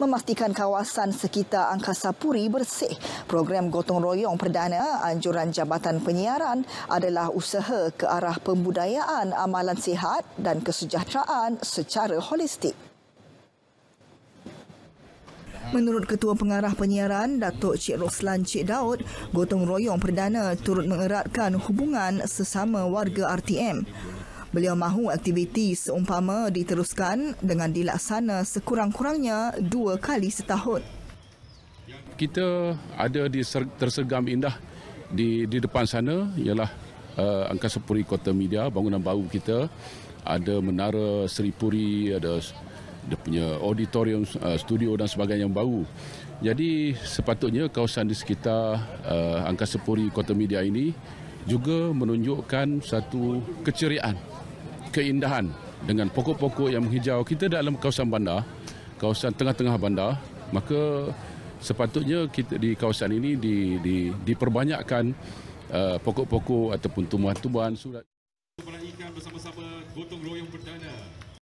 memastikan kawasan sekitar Angkasa Puri bersih. Program Gotong Royong Perdana Anjuran Jabatan Penyiaran adalah usaha ke arah pembudayaan amalan sihat dan kesejahteraan secara holistik. Menurut Ketua Pengarah Penyiaran Datuk Cik Roslan Cik Daud, gotong royong perdana turut mengeratkan hubungan sesama warga RTM. Beliau mahu aktiviti seumpama diteruskan dengan dilaksana sekurang-kurangnya dua kali setahun. Kita ada di tersergam indah di, di depan sana ialah uh, Angkasa Puri Kota Media, bangunan baru kita. Ada Menara Seri Puri, ada dia punya auditorium, uh, studio dan sebagainya yang baru. Jadi sepatutnya kawasan di sekitar uh, Angkasa Puri Kota Media ini juga menunjukkan satu keceriaan keindahan dengan pokok-pokok yang menghijau. Kita dalam kawasan bandar, kawasan tengah-tengah bandar, maka sepatutnya kita di kawasan ini di, di, diperbanyakkan uh, pokok-pokok ataupun tumbuhan-tumbuhan surat. Meraihkan bersama-sama gotong royong perdana